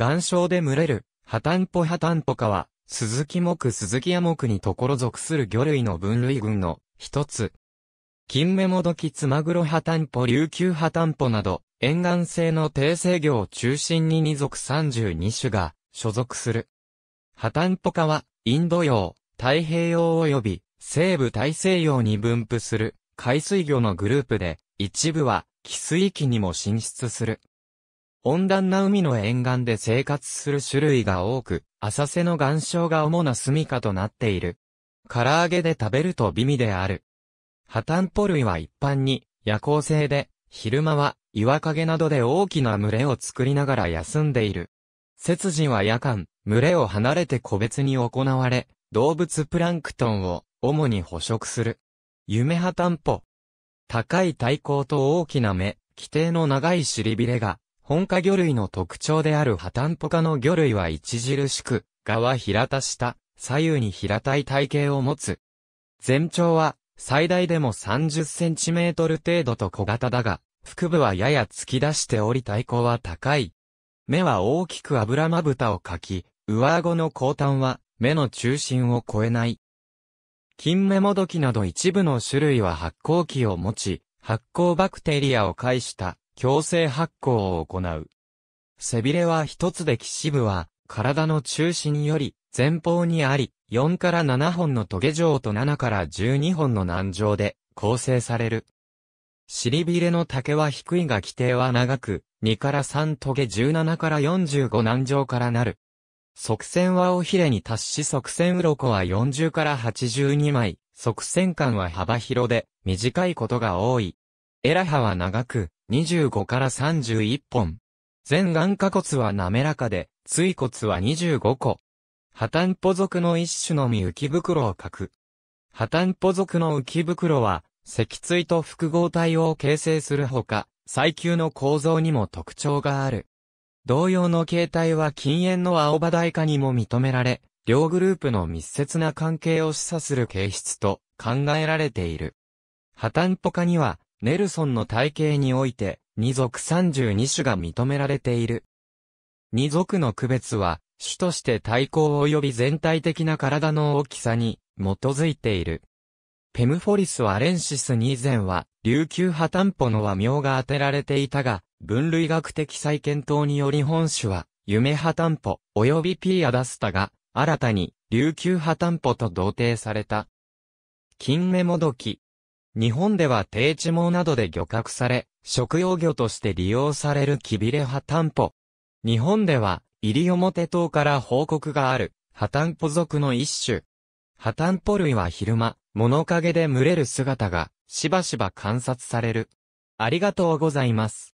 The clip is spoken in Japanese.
岩礁で群れる、ハタンポハタンポカは、鈴木木鈴木屋木にところ属する魚類の分類群の一つ。金目もどきつまぐろハタンポ琉球ハタンポなど、沿岸性の低生魚を中心に2属32種が所属する。ハタンポカは、インド洋、太平洋及び西部大西洋に分布する海水魚のグループで、一部は、寄水域にも進出する。温暖な海の沿岸で生活する種類が多く、浅瀬の岩礁が主な住処となっている。唐揚げで食べると美味である。破綻ポ類は一般に夜行性で、昼間は岩陰などで大きな群れを作りながら休んでいる。雪人は夜間、群れを離れて個別に行われ、動物プランクトンを主に捕食する。夢破綻ポ。高い体高と大きな目、規定の長い尻びれが本科魚類の特徴である破綻ポ科の魚類は著しく、側平田下、左右に平たい体型を持つ。全長は、最大でも30センチメートル程度と小型だが、腹部はやや突き出しており体高は高い。目は大きく油まぶたをかき、上顎の後端は目の中心を超えない。金目もどきなど一部の種類は発酵器を持ち、発酵バクテリアを介した強制発酵を行う。背びれは一つで岸部は、体の中心より前方にあり、4から7本のトゲ状と7から12本の難状で構成される。尻びれの竹は低いが規定は長く、2から3トゲ17から45難状からなる。側線は尾ひれに達し側線鱗は40から82枚、側線間は幅広で短いことが多い。エラハは長く、25から31本。全眼下骨は滑らかで、椎骨は25個。破綻歩族の一種のみ浮袋を書く。破綻歩族の浮袋は、脊椎と複合体を形成するほか、最球の構造にも特徴がある。同様の形態は禁煙の青葉大化にも認められ、両グループの密接な関係を示唆する形質と考えられている。破綻ポ化には、ネルソンの体系において、二族32種が認められている。二族の区別は、種として対抗及び全体的な体の大きさに基づいている。ペムフォリスアレンシスに以前は、琉球破担保の和名が当てられていたが、分類学的再検討により本種は、夢破担保及びピーアダスタが、新たに琉球破担保と同定された。金目もどき、日本では低地網などで漁獲され、食用魚として利用されるキビレハタンポ。日本では、西表島から報告がある、ハタンポ属の一種。ハタンポ類は昼間、物陰で群れる姿が、しばしば観察される。ありがとうございます。